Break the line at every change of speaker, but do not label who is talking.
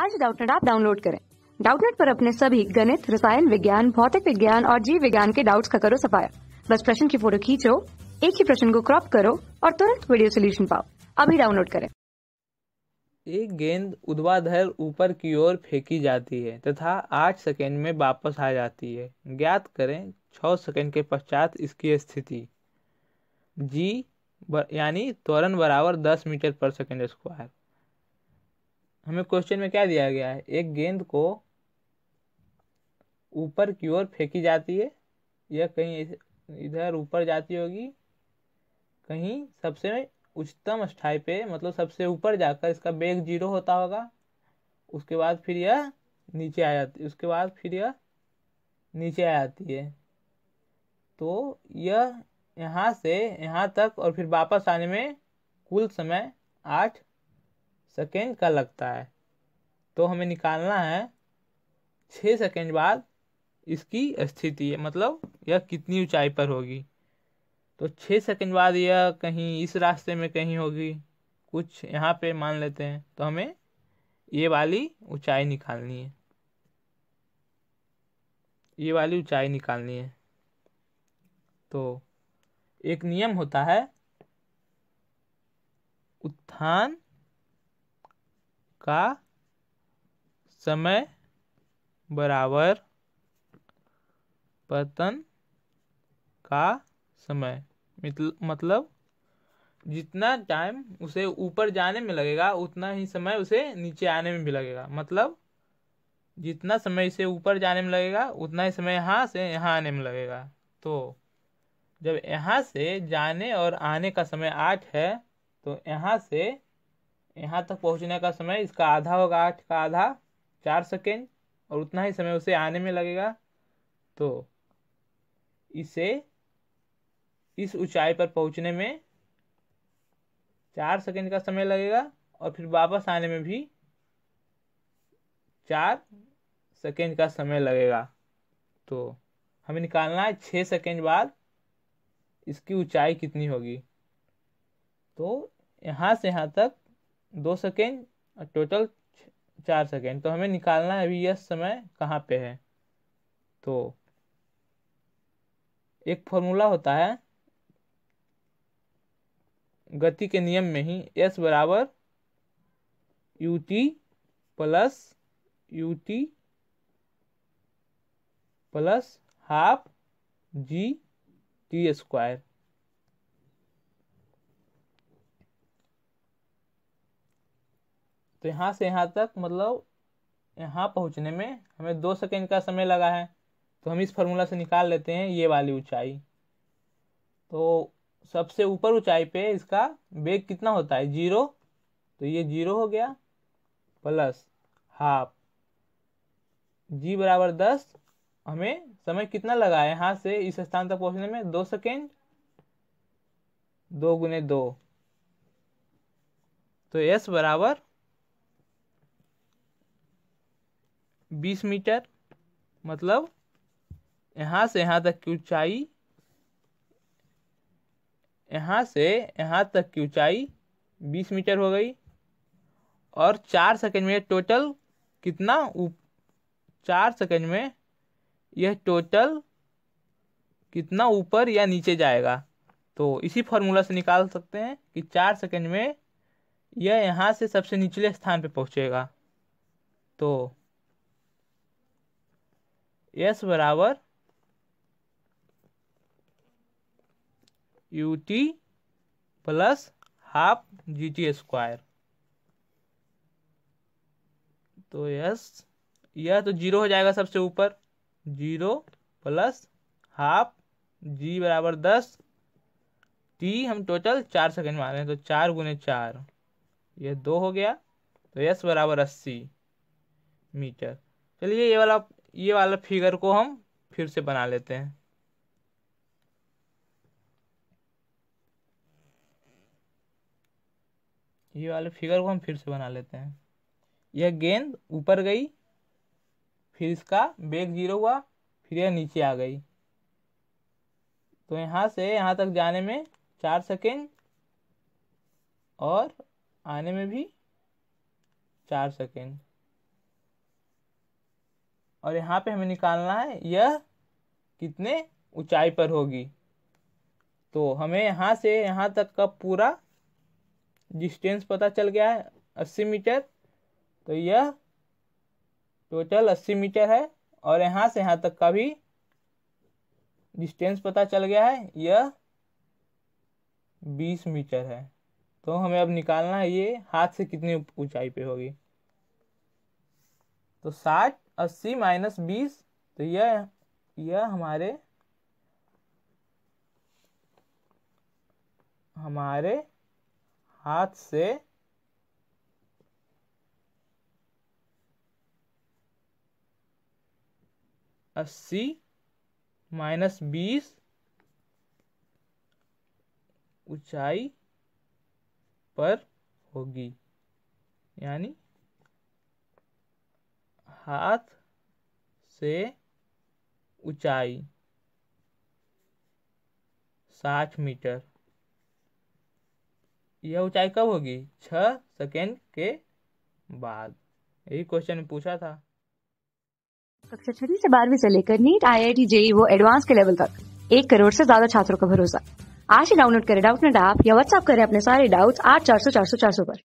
आज डाउटनेट आप डाउनलोड करें डाउटनेट पर अपने सभी गणित रसायन विज्ञान भौतिक विज्ञान और जीव विज्ञान के डाउट्स का करो सफाया बस प्रश्न की फोटो खींचो एक ही प्रश्न को क्रॉप करो और तुरंत वीडियो सोल्यूशन पाओ अभी डाउनलोड करें एक गेंद उद्वाधर ऊपर की ओर फेंकी जाती है तथा आठ सेकेंड में वापस आ जाती है ज्ञात करें छ सेकेंड के पश्चात इसकी स्थिति जी यानी त्वरण बराबर दस मीटर पर सेकेंड स्क्वायर हमें क्वेश्चन में क्या दिया गया है एक गेंद को ऊपर की ओर फेंकी जाती है या कहीं इधर ऊपर जाती होगी कहीं सबसे उच्चतम स्थाई पे मतलब सबसे ऊपर जाकर इसका बेग जीरो होता होगा उसके बाद फिर यह नीचे आ जाती उसके बाद फिर यह नीचे आ जाती है तो यह यहाँ से यहाँ तक और फिर वापस आने में कुल समय आठ सेकेंड का लगता है तो हमें निकालना है छः सेकेंड बाद इसकी स्थिति मतलब यह कितनी ऊंचाई पर होगी तो छः सेकेंड बाद यह कहीं इस रास्ते में कहीं होगी कुछ यहाँ पे मान लेते हैं तो हमें ये वाली ऊंचाई निकालनी है ये वाली ऊंचाई निकालनी है तो एक नियम होता है उत्थान का समय बराबर पतन का समय मतलब जितना टाइम उसे ऊपर जाने में लगेगा उतना ही समय उसे नीचे आने में भी लगेगा मतलब जितना समय इसे ऊपर जाने में लगेगा उतना ही समय यहाँ से यहाँ आने में लगेगा तो जब यहाँ से जाने और आने का समय आठ है तो यहाँ से यहाँ तक पहुँचने का समय इसका आधा होगा आठ का आधा चार सेकेंड और उतना ही समय उसे आने में लगेगा तो इसे इस ऊंचाई पर पहुँचने में चार सेकेंड का समय लगेगा और फिर वापस आने में भी चार सेकेंड का समय लगेगा तो हमें निकालना है छः सेकेंड बाद इसकी ऊंचाई कितनी होगी तो यहाँ से यहाँ तक दो सेकेंड और टोटल चार सेकेंड तो हमें निकालना है अभी यह समय कहाँ पे है तो एक फॉर्मूला होता है गति के नियम में ही एस बराबर U T plus U T plus half G T square तो यहाँ से यहाँ तक मतलब यहाँ पहुँचने में हमें दो सेकेंड का समय लगा है तो हम इस फार्मूला से निकाल लेते हैं ये वाली ऊंचाई तो सबसे ऊपर ऊंचाई पे इसका वेग कितना होता है जीरो तो ये जीरो हो गया प्लस हाफ जी बराबर दस हमें समय कितना लगा है यहाँ से इस स्थान तक पहुँचने में दो सेकेंड दो गुने दो तो एस बराबर बीस मीटर मतलब यहाँ से यहाँ तक की ऊंचाई यहाँ से यहाँ तक की ऊंचाई बीस मीटर हो गई और चार सेकंड में टोटल कितना उप चार सेकंड में यह टोटल कितना ऊपर या नीचे जाएगा तो इसी फॉर्मूला से निकाल सकते हैं कि चार सेकंड में यह यहाँ से सबसे निचले स्थान पर पहुँचेगा तो एस बराबर U T plus half G T square तो यस यह तो जीरो हो जाएगा सबसे ऊपर जीरो प्लस हाफ जी बराबर दस टी हम टोटल चार सेकेंड मार रहे हैं तो चार गुने चार यह दो हो गया तो यस बराबर अस्सी मीटर चलिए ये वाला ये वाला फिगर को हम फिर से बना लेते हैं ये वाले फिगर को हम फिर से बना लेते हैं यह गेंद ऊपर गई फिर इसका बेग जीरो हुआ फिर यह नीचे आ गई तो यहाँ से यहाँ तक जाने में चार सेकेंड और आने में भी चार सेकेंड और यहाँ पे हमें निकालना है यह कितने ऊंचाई पर होगी तो हमें यहाँ से यहाँ तक का पूरा डिस्टेंस पता चल गया है अस्सी मीटर तो यह टोटल अस्सी मीटर है और यहाँ से यहाँ तक का भी डिस्टेंस पता चल गया है यह बीस मीटर है तो हमें अब निकालना है ये हाथ से कितनी ऊंचाई पे होगी तो साठ अस्सी माइनस बीस तो यह यह हमारे हमारे हाथ से अस्सी माइनस बीस ऊंचाई पर होगी यानी हाथ से ऊंचाई साठ मीटर यह ऊंचाई कब होगी छह सेकेंड के बाद यही क्वेश्चन पूछा था कक्षा छठी से बारहवीं से लेकर NEET I I T JEE वो एडवांस के लेवल तक एक करोड़ से ज्यादा छात्रों का भरोसा आज ही डाउनलोड करें डाउट नेट ऐप या व्हाट्सएप करें अपने सारे डाउट्स आठ चार सौ चार सौ चार सौ पर